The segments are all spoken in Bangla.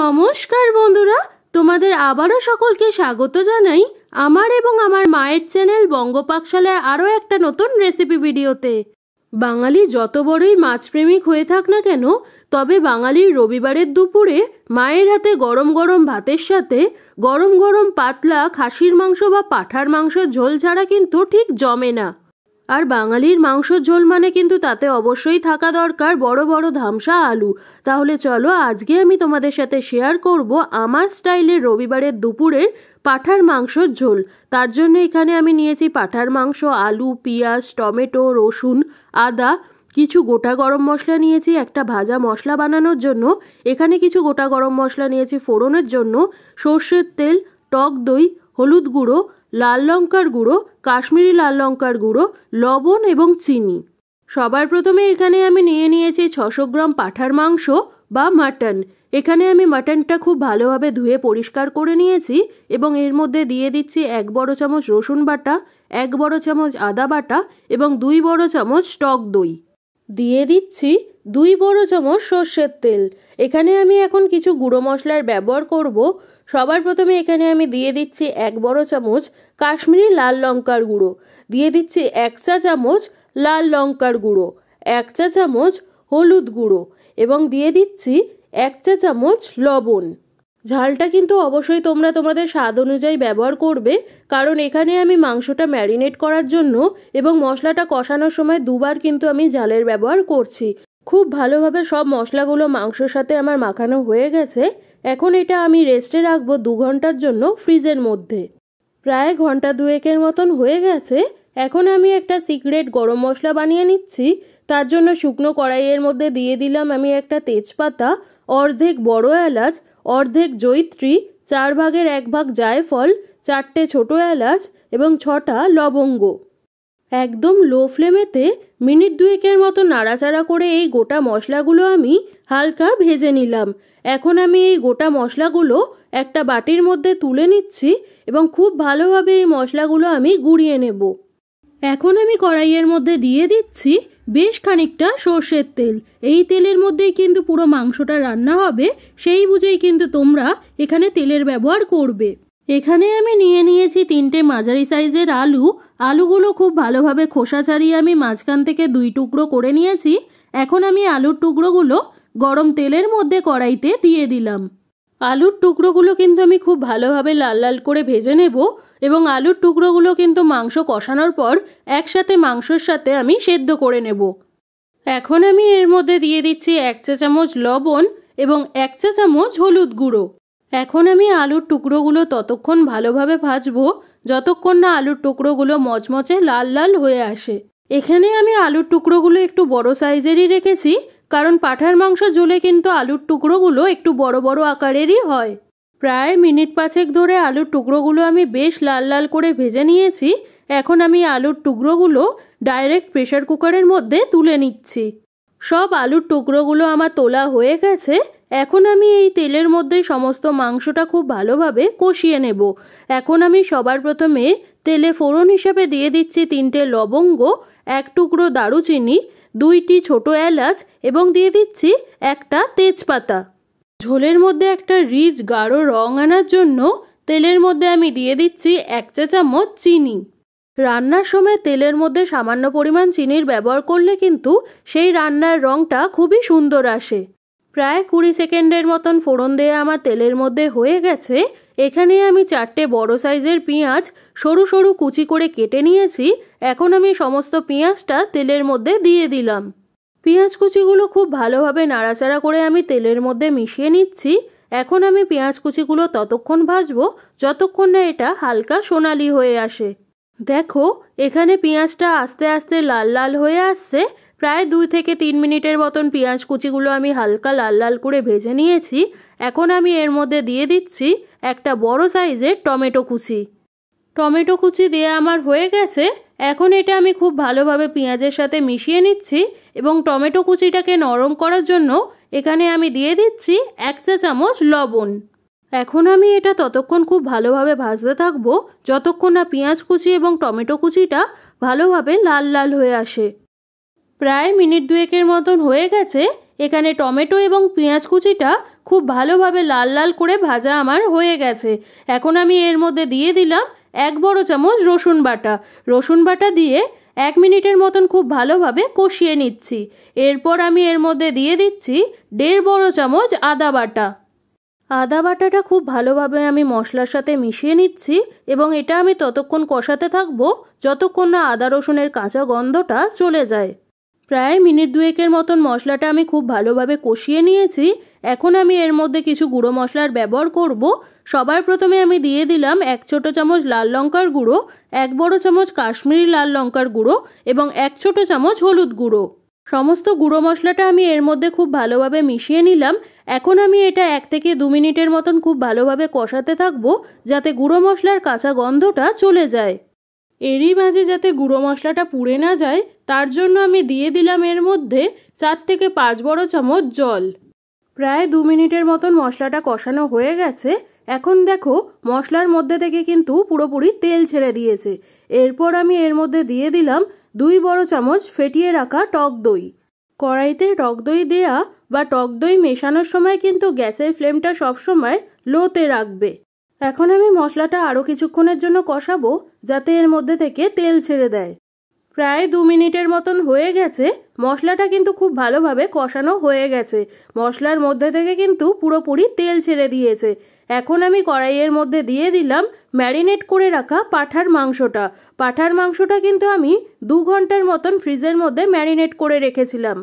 নমস্কার বন্ধুরা তোমাদের আবারও সকলকে স্বাগত জানাই আমার এবং আমার মায়ের চ্যানেল বঙ্গপাকশালায় আরও একটা নতুন রেসিপি ভিডিওতে বাঙালি যত বড়ই মাছপ্রেমিক হয়ে থাক না কেন তবে বাঙালির রবিবারের দুপুরে মায়ের হাতে গরম গরম ভাতের সাথে গরম গরম পাতলা খাসির মাংস বা পাঠার মাংস ঝোল ছাড়া কিন্তু ঠিক জমে না আর বাঙালির মাংসর ঝোল মানে কিন্তু তাতে অবশ্যই থাকা দরকার বড় বড় ধামসা আলু তাহলে চলো আজকে আমি তোমাদের সাথে শেয়ার করব আমার স্টাইলের রবিবারের দুপুরের পাঠার মাংসর ঝোল তার জন্য এখানে আমি নিয়েছি পাঠার মাংস আলু পেঁয়াজ টমেটো রসুন আদা কিছু গোটা গরম মশলা নিয়েছি একটা ভাজা মশলা বানানোর জন্য এখানে কিছু গোটা গরম মশলা নিয়েছি ফোড়নের জন্য সর্ষের তেল টক দই হলুদ গুঁড়ো লাল লঙ্কার গুঁড়ো কাশ্মীরি লাল লঙ্কার গুঁড়ো লবণ এবং চিনি সবার প্রথমে এখানে আমি নিয়ে নিয়েছি ছশো গ্রাম পাঠার মাংস বা মাটন এখানে আমি মাটনটা খুব ভালোভাবে ধুয়ে পরিষ্কার করে নিয়েছি এবং এর মধ্যে দিয়ে দিচ্ছি এক বড় চামচ রসুন বাটা এক বড় চামচ আদা বাটা এবং দুই বড় চামচ টক দই দিয়ে দিচ্ছি দুই বড় চামচ সর্ষের তেল এখানে আমি এখন কিছু গুঁড়ো মশলার ব্যবহার করব সবার প্রথমে এখানে আমি দিয়ে দিচ্ছি এক বড় চামচ কাশ্মীরি লাল লঙ্কার গুঁড়ো দিয়ে দিচ্ছি এক চা চামচ লাল লঙ্কার গুঁড়ো এক চা চামচ হলুদ গুঁড়ো এবং দিয়ে দিচ্ছি এক চা চামচ লবণ ঝালটা কিন্তু অবশ্যই তোমরা তোমাদের স্বাদ অনুযায়ী ব্যবহার করবে কারণ এখানে আমি মাংসটা ম্যারিনেট করার জন্য এবং মশলাটা কষানোর সময় দুবার কিন্তু আমি জালের ব্যবহার করছি খুব ভালোভাবে সব মশলাগুলো মাংসর সাথে আমার মাখানো হয়ে গেছে এখন এটা আমি রেস্টে রাখবো দু ঘন্টার জন্য ফ্রিজের মধ্যে প্রায় ঘন্টা দুয়েকের মতন হয়ে গেছে এখন আমি একটা সিক্রেট গরম মশলা বানিয়ে নিচ্ছি তার জন্য শুকনো কড়াইয়ের মধ্যে দিয়ে দিলাম আমি একটা তেজপাতা অর্ধেক বড় এলাচ অর্ধেক জৈত্রী চার ভাগের এক ভাগ জায়ফল চারটে ছোট এলাচ এবং ছটা লবঙ্গ একদম লো ফ্লেমেতে মিনিট দুয়েকের মতো নাড়াচাড়া করে এই গোটা মশলাগুলো আমি হালকা ভেজে নিলাম এখন আমি এই গোটা মশলাগুলো একটা বাটির মধ্যে তুলে নিচ্ছি এবং খুব ভালোভাবে এই মশলাগুলো আমি গুঁড়িয়ে নেব এখন আমি কড়াইয়ের মধ্যে দিয়ে দিচ্ছি বেশ খানিকটা সর্ষের তেল এই তেলের মধ্যেই কিন্তু পুরো মাংসটা রান্না হবে সেই বুঝেই কিন্তু তোমরা এখানে তেলের ব্যবহার করবে এখানে আমি নিয়ে নিয়েছি তিনটে মাঝারি সাইজের আলু আলুগুলো খুব ভালোভাবে খোসা ছাড়িয়ে আমি মাঝখান থেকে দুই টুকরো করে নিয়েছি এখন আমি আলুর টুকরোগুলো গরম তেলের মধ্যে কড়াইতে দিয়ে দিলাম আলুর টুকরোগুলো কিন্তু আমি খুব ভালোভাবে লাল লাল করে ভেজে নেব এবং আলুর টুকরোগুলো কিন্তু মাংস কষানোর পর একসাথে মাংসর সাথে আমি সেদ্ধ করে নেব এখন আমি এর মধ্যে দিয়ে দিচ্ছি এক চা চামচ লবণ এবং এক চা চামচ হলুদ গুঁড়ো এখন আমি আলুর টুকরোগুলো ততক্ষণ ভালোভাবে ভাজবো যতক্ষণ না আলুর টুকরোগুলো মচমচে লাল লাল হয়ে আসে এখানে আমি আলুর টুকরোগুলো একটু বড় সাইজেরই রেখেছি কারণ পাঁঠার মাংস ঝোলে কিন্তু আলুর টুকরোগুলো একটু বড় বড় আকারেরই হয় প্রায় মিনিট পাঁচেক ধরে আলুর টুকরোগুলো আমি বেশ লাল লাল করে ভেজে নিয়েছি এখন আমি আলুর টুকরোগুলো ডাইরেক্ট প্রেশার কুকারের মধ্যে তুলে নিচ্ছি সব আলুর টুকরোগুলো আমার তোলা হয়ে গেছে এখন আমি এই তেলের মধ্যে সমস্ত মাংসটা খুব ভালোভাবে কষিয়ে নেব এখন আমি সবার প্রথমে তেলে ফোড়ন হিসাবে দিয়ে দিচ্ছি তিনটে লবঙ্গ এক টুকরো দারুচিনি দুইটি ছোট এলাচ এবং দিয়ে দিচ্ছি একটা তেজপাতা ঝোলের মধ্যে একটা রিচ গাঢ় রং আনার জন্য তেলের মধ্যে আমি দিয়ে দিচ্ছি এক চা চামচ চিনি রান্নার সময় তেলের মধ্যে সামান্য পরিমাণ চিনির ব্যবহার করলে কিন্তু সেই রান্নার রঙটা খুবই সুন্দর আসে প্রায় কুড়ি সেকেন্ডের মতন ফোড়ন দেয়া আমার তেলের মধ্যে হয়ে গেছে এখানে আমি চারটে বড় সাইজের পেঁয়াজ সরু সরু কুচি করে কেটে নিয়েছি এখন আমি সমস্ত পেঁয়াজটা তেলের মধ্যে দিয়ে দিলাম পেঁয়াজ কুচিগুলো খুব ভালোভাবে নাড়াচাড়া করে আমি তেলের মধ্যে মিশিয়ে নিচ্ছি এখন আমি পেঁয়াজ কুচিগুলো ততক্ষণ ভাজব যতক্ষণ না এটা হালকা সোনালি হয়ে আসে দেখো এখানে পেঁয়াজটা আস্তে আস্তে লাল লাল হয়ে আসছে প্রায় দুই থেকে তিন মিনিটের মতন পেঁয়াজ কুচিগুলো আমি হালকা লাল লাল করে ভেজে নিয়েছি এখন আমি এর মধ্যে দিয়ে দিচ্ছি একটা বড় সাইজের টমেটো কুচি টমেটো কুচি দিয়ে আমার হয়ে গেছে এখন এটা আমি খুব ভালোভাবে পেঁয়াজের সাথে মিশিয়ে নিচ্ছি এবং টমেটো কুচিটাকে নরম করার জন্য এখানে আমি দিয়ে দিচ্ছি এক চা চামচ লবণ এখন আমি এটা ততক্ষণ খুব ভালোভাবে ভাজতে থাকবো যতক্ষণ না পেঁয়াজ কুচি এবং টমেটো কুচিটা ভালোভাবে লাল লাল হয়ে আসে প্রায় মিনিট দুয়েকের মতন হয়ে গেছে এখানে টমেটো এবং পেঁয়াজ কুচিটা খুব ভালোভাবে লাল লাল করে ভাজা আমার হয়ে গেছে এখন আমি এর মধ্যে দিয়ে দিলাম এক বড় চামচ রসুন বাটা রসুন বাটা দিয়ে এক মিনিটের মতন খুব ভালোভাবে কষিয়ে নিচ্ছি এরপর আমি এর মধ্যে দিয়ে দিচ্ছি দেড় বড় চামচ আদা বাটা আদা বাটাটা খুব ভালোভাবে আমি মশলার সাথে মিশিয়ে নিচ্ছি এবং এটা আমি ততক্ষণ কষাতে থাকবো যতক্ষণ না আদা রসুনের কাঁচা গন্ধটা চলে যায় প্রায় মিনিট দুয়েকের মতন মশলাটা আমি খুব ভালোভাবে কষিয়ে নিয়েছি এখন আমি এর মধ্যে কিছু গুঁড়ো মশলার ব্যবহার করব সবার প্রথমে আমি দিয়ে দিলাম এক ছোট চামচ লাল লঙ্কার গুঁড়ো এক বড় চামচ কাশ্মীরি লাল লঙ্কার গুঁড়ো এবং এক ছোট চামচ হলুদ গুঁড়ো সমস্ত গুঁড়ো মশলাটা আমি এর মধ্যে খুব ভালোভাবে মিশিয়ে নিলাম এখন আমি এটা এক থেকে দু মিনিটের মতন খুব ভালোভাবে কষাতে থাকবো যাতে গুঁড়ো মশলার কাঁচা গন্ধটা চলে যায় এরই মাঝে যাতে গুঁড়ো মশলাটা পুড়ে না যায় তার জন্য আমি দিয়ে দিলাম এর মধ্যে চার থেকে পাঁচ বড় চামচ জল প্রায় দু মিনিটের মতন মশলাটা কষানো হয়ে গেছে এখন দেখো মশলার মধ্যে থেকে কিন্তু পুরোপুরি তেল ছেড়ে দিয়েছে এরপর আমি এর মধ্যে দিয়ে দিলাম দুই বড় চামচ ফেটিয়ে রাখা টক দই কড়াইতে টক দই দেয়া বা টক দই মেশানোর সময় কিন্তু গ্যাসের ফ্লেমটা সবসময় লোতে রাখবে এখন আমি মশলাটা আরও কিছুক্ষণের জন্য কষাবো যাতে এর মধ্যে থেকে তেল ছেড়ে দেয় প্রায় দু মিনিটের মতন হয়ে গেছে মশলাটা কিন্তু খুব ভালোভাবে কষানো হয়ে গেছে মশলার মধ্যে থেকে কিন্তু পুরোপুরি তেল ছেড়ে দিয়েছে এখন আমি কড়াইয়ের মধ্যে দিয়ে দিলাম ম্যারিনেট করে রাখা পাঠার মাংসটা পাঠার মাংসটা কিন্তু আমি দু ঘন্টার মতন ফ্রিজের মধ্যে ম্যারিনেট করে রেখেছিলাম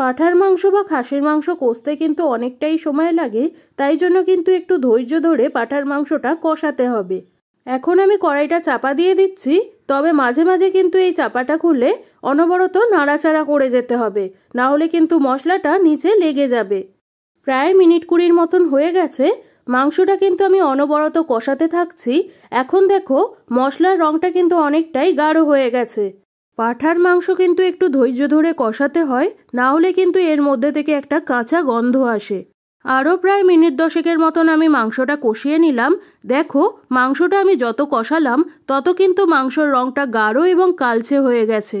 পাঠার মাংস বা খাসির মাংস কষতে কিন্তু অনেকটাই সময় লাগে তাই জন্য কিন্তু একটু ধৈর্য ধরে পাঠার মাংসটা কষাতে হবে এখন আমি কড়াইটা চাপা দিয়ে দিচ্ছি তবে মাঝে মাঝে কিন্তু এই চাপাটা খুলে অনবরত নাড়াচাড়া করে যেতে হবে না হলে কিন্তু মশলাটা নিচে লেগে যাবে প্রায় মিনিট কুড়ির মতন হয়ে গেছে মাংসটা কিন্তু আমি অনবরত কষাতে থাকছি এখন দেখো মশলার রঙটা কিন্তু অনেকটাই গাঢ় হয়ে গেছে পাঠার মাংস কিন্তু একটু ধৈর্য ধরে কষাতে হয় না হলে কিন্তু এর মধ্যে থেকে একটা কাঁচা গন্ধ আসে আরও প্রায় মিনিট দশেকের মতন আমি মাংসটা কষিয়ে নিলাম দেখো মাংসটা আমি যত কষালাম তত কিন্তু মাংসর রঙটা গাঢ় এবং কালচে হয়ে গেছে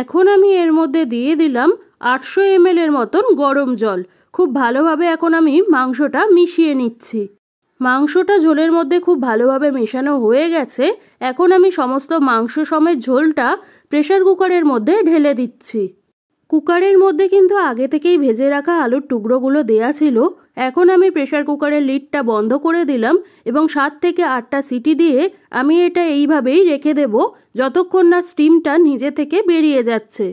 এখন আমি এর মধ্যে দিয়ে দিলাম আটশো এম এর মতন গরম জল খুব ভালোভাবে এখন আমি মাংসটা মিশিয়ে নিচ্ছি মাংসটা ঝোলের মধ্যে খুব ভালোভাবে মেশানো হয়ে গেছে এখন আমি সমস্ত মাংস সমেত ঝোলটা প্রেশার কুকারের মধ্যে ঢেলে দিচ্ছি কুকারের মধ্যে কিন্তু আগে থেকেই ভেজে রাখা আলুর টুকরোগুলো দেয়া ছিল এখন আমি প্রেশার কুকারের লিডটা বন্ধ করে দিলাম এবং সাত থেকে আটটা সিটি দিয়ে আমি এটা এইভাবেই রেখে দেব যতক্ষণ না স্টিমটা নিজে থেকে বেরিয়ে যাচ্ছে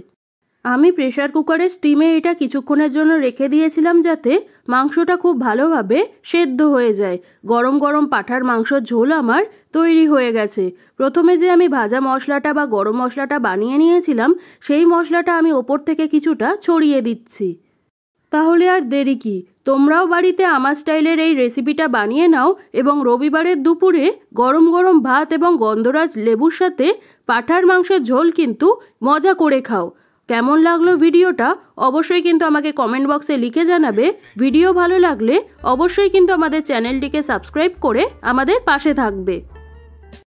আমি প্রেশার কুকারের স্টিমে এটা কিছুক্ষণের জন্য রেখে দিয়েছিলাম যাতে মাংসটা খুব ভালোভাবে সেদ্ধ হয়ে যায় গরম গরম পাঠার মাংসর ঝোল আমার তৈরি হয়ে গেছে প্রথমে যে আমি ভাজা মশলাটা বা গরম মশলাটা বানিয়ে নিয়েছিলাম সেই মশলাটা আমি ওপর থেকে কিছুটা ছড়িয়ে দিচ্ছি তাহলে আর দেরি কি তোমরাও বাড়িতে আমার স্টাইলের এই রেসিপিটা বানিয়ে নাও এবং রবিবারের দুপুরে গরম গরম ভাত এবং গন্ধরাজ লেবুর সাথে পাঠার মাংসের ঝোল কিন্তু মজা করে খাও কেমন লাগলো ভিডিওটা অবশ্যই কিন্তু আমাকে কমেন্ট বক্সে লিখে জানাবে ভিডিও ভালো লাগলে অবশ্যই কিন্তু আমাদের চ্যানেলটিকে সাবস্ক্রাইব করে আমাদের পাশে থাকবে